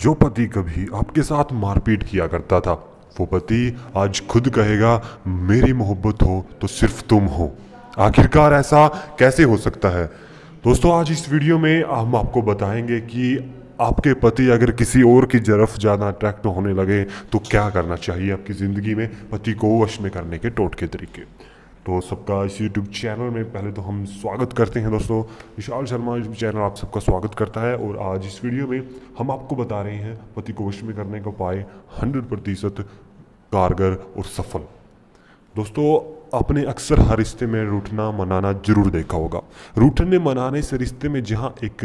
जो पति कभी आपके साथ मारपीट किया करता था वो पति आज खुद कहेगा मेरी मोहब्बत हो तो सिर्फ तुम हो आखिरकार ऐसा कैसे हो सकता है दोस्तों आज इस वीडियो में हम आपको बताएंगे कि आपके पति अगर किसी और की जरफ ज़्यादा अट्रैक्ट होने लगे तो क्या करना चाहिए आपकी ज़िंदगी में पति को वश में करने के टोटके तरीके तो सबका इस यूट्यूब चैनल में पहले तो हम स्वागत करते हैं दोस्तों विशाल शर्मा यूट्यूब चैनल आप सबका स्वागत करता है और आज इस वीडियो में हम आपको बता रहे हैं पति कोश में करने का उपाय हंड्रेड प्रतिशत कारगर और सफल दोस्तों आपने अक्सर हर रिश्ते में रूठना मनाना जरूर देखा होगा रूठने मनाने से रिश्ते में जहाँ एक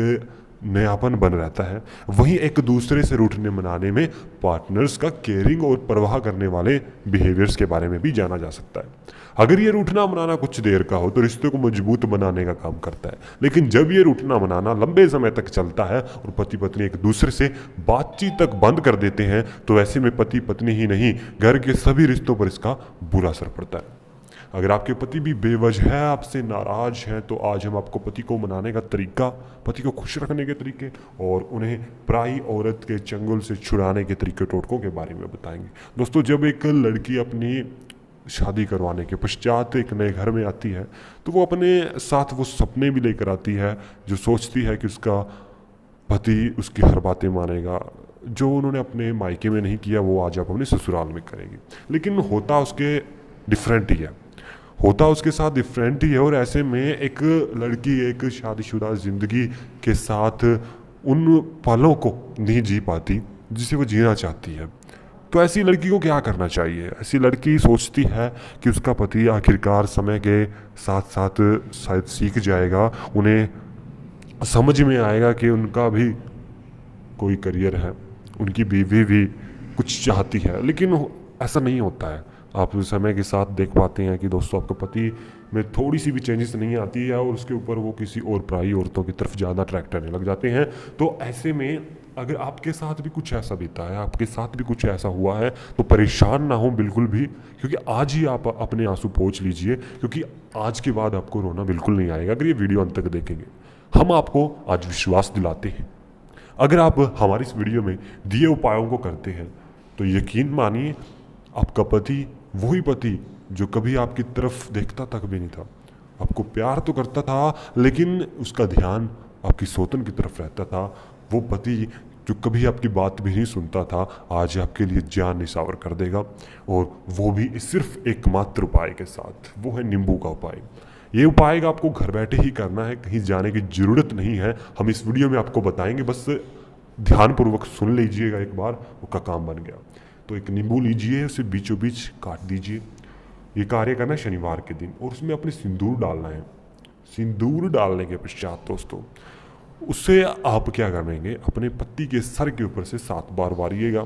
नयापन बन रहता है वहीं एक दूसरे से रूठने मनाने में पार्टनर्स का केयरिंग और प्रवाह करने वाले बिहेवियर्स के बारे में भी जाना जा सकता है अगर ये रूठना मनाना कुछ देर का हो तो रिश्ते को मजबूत बनाने का काम करता है लेकिन जब ये रूठना मनाना लंबे समय तक चलता है और पति पत्नी एक दूसरे से बातचीत तक बंद कर देते हैं तो ऐसे में पति पत्नी ही नहीं घर के सभी रिश्तों पर इसका बुरा असर पड़ता है अगर आपके पति भी बेवजह आपसे नाराज हैं तो आज हम आपको पति को मनाने का तरीका पति को खुश रखने के तरीके और उन्हें प्राई औरत के चंगुल से छुड़ाने के तरीके टोटकों के बारे में बताएंगे दोस्तों जब एक लड़की अपनी शादी करवाने के पश्चात एक नए घर में आती है तो वो अपने साथ वो सपने भी लेकर आती है जो सोचती है कि उसका पति उसकी हर बातें मानेगा जो उन्होंने अपने मायके में नहीं किया वो आज आप अपने ससुराल में करेंगे लेकिन होता उसके डिफरेंट ही है होता उसके साथ डिफरेंट ही है और ऐसे में एक लड़की एक शादीशुदा ज़िंदगी के साथ उन पलों को नहीं जी पाती जिसे वो जीना चाहती है तो ऐसी लड़की को क्या करना चाहिए ऐसी लड़की सोचती है कि उसका पति आखिरकार समय के साथ साथ शायद सीख जाएगा उन्हें समझ में आएगा कि उनका भी कोई करियर है उनकी बीवी भी कुछ चाहती है लेकिन ऐसा नहीं होता है आप समय के साथ देख पाते हैं कि दोस्तों आपके पति में थोड़ी सी भी चेंजेस नहीं आती है और उसके ऊपर वो किसी और प्राई औरतों की तरफ ज़्यादा अट्रैक्ट करने लग जाते हैं तो ऐसे में अगर आपके साथ भी कुछ ऐसा बीता है आपके साथ भी कुछ ऐसा हुआ है तो परेशान ना हो बिल्कुल भी क्योंकि आज ही आप अपने आंसू पहुँच लीजिए क्योंकि आज के बाद आपको रोना बिल्कुल नहीं आएगा अगर ये वीडियो अंत तक देखेंगे हम आपको आज विश्वास दिलाते हैं अगर आप हमारी इस वीडियो में दिए उपायों को करते हैं तो यकीन मानिए आपका पति वही पति जो कभी आपकी तरफ देखता तक भी नहीं था आपको प्यार तो करता था लेकिन उसका ध्यान आपकी सोतन की तरफ रहता था वो पति जो कभी आपकी बात भी नहीं सुनता था आज आपके लिए जान निशावर कर देगा और वो भी सिर्फ एकमात्र उपाय के साथ वो है नींबू का उपाय ये उपाय आपको घर बैठे ही करना है कहीं जाने की ज़रूरत नहीं है हम इस वीडियो में आपको बताएंगे बस ध्यानपूर्वक सुन लीजिएगा एक बार उसका काम बन गया तो एक नींबू लीजिए उसे बीचों बीच काट दीजिए ये कार्य करना है शनिवार के दिन और उसमें अपने सिंदूर डालना है सिंदूर डालने के पश्चात दोस्तों उसे आप क्या करेंगे अपने पति के सर के ऊपर से सात बार वारिएगा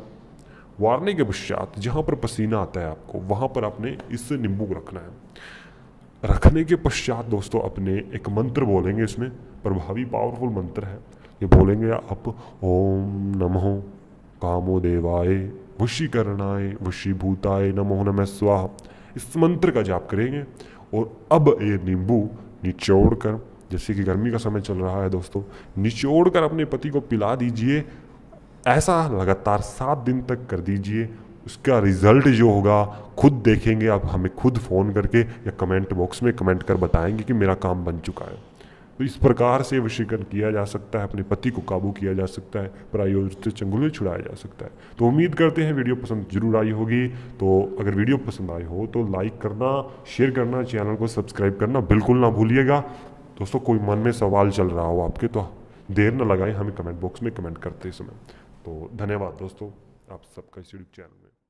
वारने के पश्चात जहाँ पर पसीना आता है आपको वहाँ पर आपने इस नींबू को रखना है रखने के पश्चात दोस्तों अपने एक मंत्र बोलेंगे इसमें प्रभावी पावरफुल मंत्र है ये बोलेंगे आप ओम नमो कामो देवाय वशीकरणाय वशीभूताय नमो नमः स्वाहा इस मंत्र का जाप करेंगे और अब ये नींबू निचोड़ कर जैसे कि गर्मी का समय चल रहा है दोस्तों निचोड़ कर अपने पति को पिला दीजिए ऐसा लगातार सात दिन तक कर दीजिए उसका रिज़ल्ट जो होगा खुद देखेंगे आप हमें खुद फ़ोन करके या कमेंट बॉक्स में कमेंट कर बताएंगे कि मेरा काम बन चुका है तो इस प्रकार से वशीकरण किया जा सकता है अपने पति को काबू किया जा सकता है प्रायोजित चंगुल छुड़ाया जा सकता है तो उम्मीद करते हैं वीडियो पसंद जरूर आई होगी तो अगर वीडियो पसंद आई हो तो लाइक करना शेयर करना चैनल को सब्सक्राइब करना बिल्कुल ना भूलिएगा दोस्तों कोई मन में सवाल चल रहा हो आपके तो देर ना लगाएं हमें कमेंट बॉक्स में कमेंट करते समय तो धन्यवाद दोस्तों आप सबका इस यूट्यूब चैनल में